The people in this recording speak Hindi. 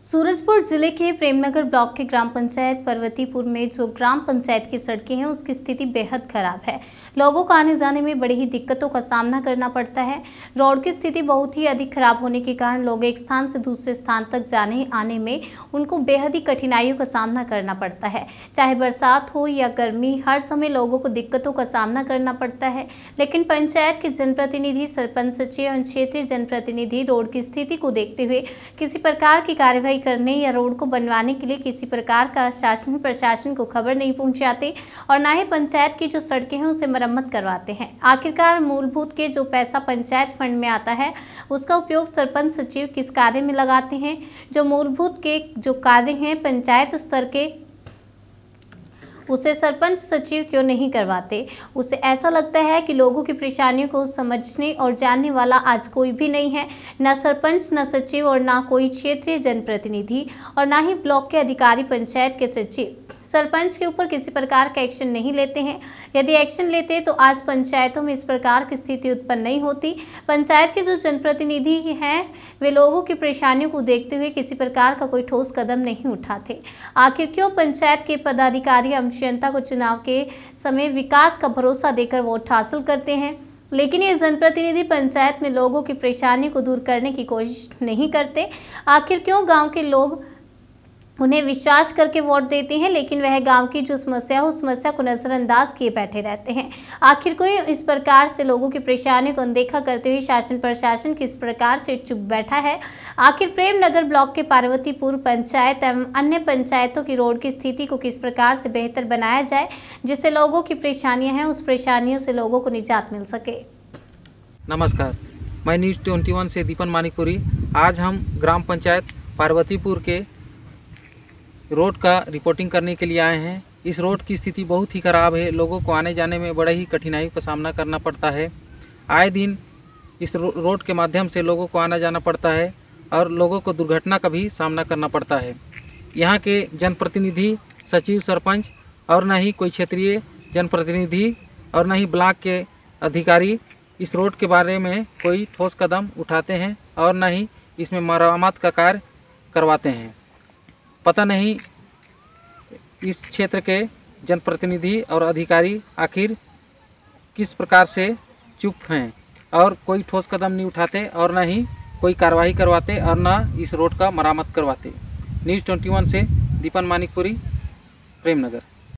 सूरजपुर जिले के प्रेमनगर ब्लॉक के ग्राम पंचायत पर्वतीपुर में जो ग्राम पंचायत की सड़कें हैं उसकी स्थिति बेहद खराब है लोगों को आने जाने में बड़ी ही दिक्कतों का सामना करना पड़ता है रोड की स्थिति बहुत ही अधिक खराब होने के कारण लोग एक स्थान से दूसरे स्थान तक जाने आने में उनको बेहद ही कठिनाइयों का सामना करना पड़ता है चाहे बरसात हो या गर्मी हर समय लोगों को दिक्कतों का सामना करना पड़ता है लेकिन पंचायत के जनप्रतिनिधि सरपंच सचिव और क्षेत्रीय जनप्रतिनिधि रोड की स्थिति को देखते हुए किसी प्रकार की कार्य कार्रवाई करने या रोड को बनवाने के लिए किसी प्रकार का शासन प्रशासन को खबर नहीं पहुंचाते और ना ही पंचायत की जो सड़कें हैं उसे मरम्मत करवाते हैं आखिरकार मूलभूत के जो पैसा पंचायत फंड में आता है उसका उपयोग सरपंच सचिव किस कार्य में लगाते हैं जो मूलभूत के जो कार्य हैं पंचायत स्तर के उसे सरपंच सचिव क्यों नहीं करवाते उसे ऐसा लगता है कि लोगों की परेशानियों को समझने और जानने वाला आज कोई भी नहीं है न सरपंच न सचिव और ना कोई क्षेत्रीय जनप्रतिनिधि और ना ही ब्लॉक के अधिकारी पंचायत के सचिव सरपंच के ऊपर किसी प्रकार का एक्शन नहीं लेते हैं यदि एक्शन लेते तो आज पंचायतों में इस प्रकार की स्थिति उत्पन्न नहीं होती पंचायत के जो जनप्रतिनिधि हैं वे लोगों की परेशानियों को देखते हुए किसी प्रकार का कोई ठोस कदम नहीं उठाते आखिर क्यों पंचायत के पदाधिकारी हम जनता को चुनाव के समय विकास का भरोसा देकर वोट हासिल करते हैं लेकिन ये जनप्रतिनिधि पंचायत में लोगों की परेशानी को दूर करने की कोशिश नहीं करते आखिर क्यों गांव के लोग उन्हें विश्वास करके वोट देते हैं लेकिन वह गांव की जो समस्या है उस समस्या को नज़रअंदाज किए बैठे रहते हैं आखिर कोई इस प्रकार से लोगों की परेशानी को अनदेखा करते हुए शासन प्रशासन किस प्रकार से चुप बैठा है आखिर प्रेम नगर ब्लॉक के पार्वतीपुर पंचायत एवं अन्य पंचायतों की रोड की स्थिति को किस प्रकार से बेहतर बनाया जाए जिससे लोगों की परेशानियाँ हैं उस परेशानियों से लोगों को निजात मिल सके नमस्कार मैं न्यूज़ ट्वेंटी से दीपन मानिकपुरी आज हम ग्राम पंचायत पार्वतीपुर के रोड का रिपोर्टिंग करने के लिए आए हैं इस रोड की स्थिति बहुत ही ख़राब है लोगों को आने जाने में बड़ा ही कठिनाइयों का सामना करना पड़ता है आए दिन इस रोड के माध्यम से लोगों को आना जाना पड़ता है और लोगों को दुर्घटना का भी सामना करना पड़ता है यहाँ के जनप्रतिनिधि सचिव सरपंच और न ही कोई क्षेत्रीय जनप्रतिनिधि और न ही ब्लॉक के अधिकारी इस रोड के बारे में कोई ठोस कदम उठाते हैं और न ही इसमें मरम्मत का कार्य करवाते हैं पता नहीं इस क्षेत्र के जनप्रतिनिधि और अधिकारी आखिर किस प्रकार से चुप हैं और कोई ठोस कदम नहीं उठाते और न ही कोई कार्रवाई करवाते और न इस रोड का मरामत करवाते न्यूज़ ट्वेंटी वन से दीपन मानिकपुरी प्रेमनगर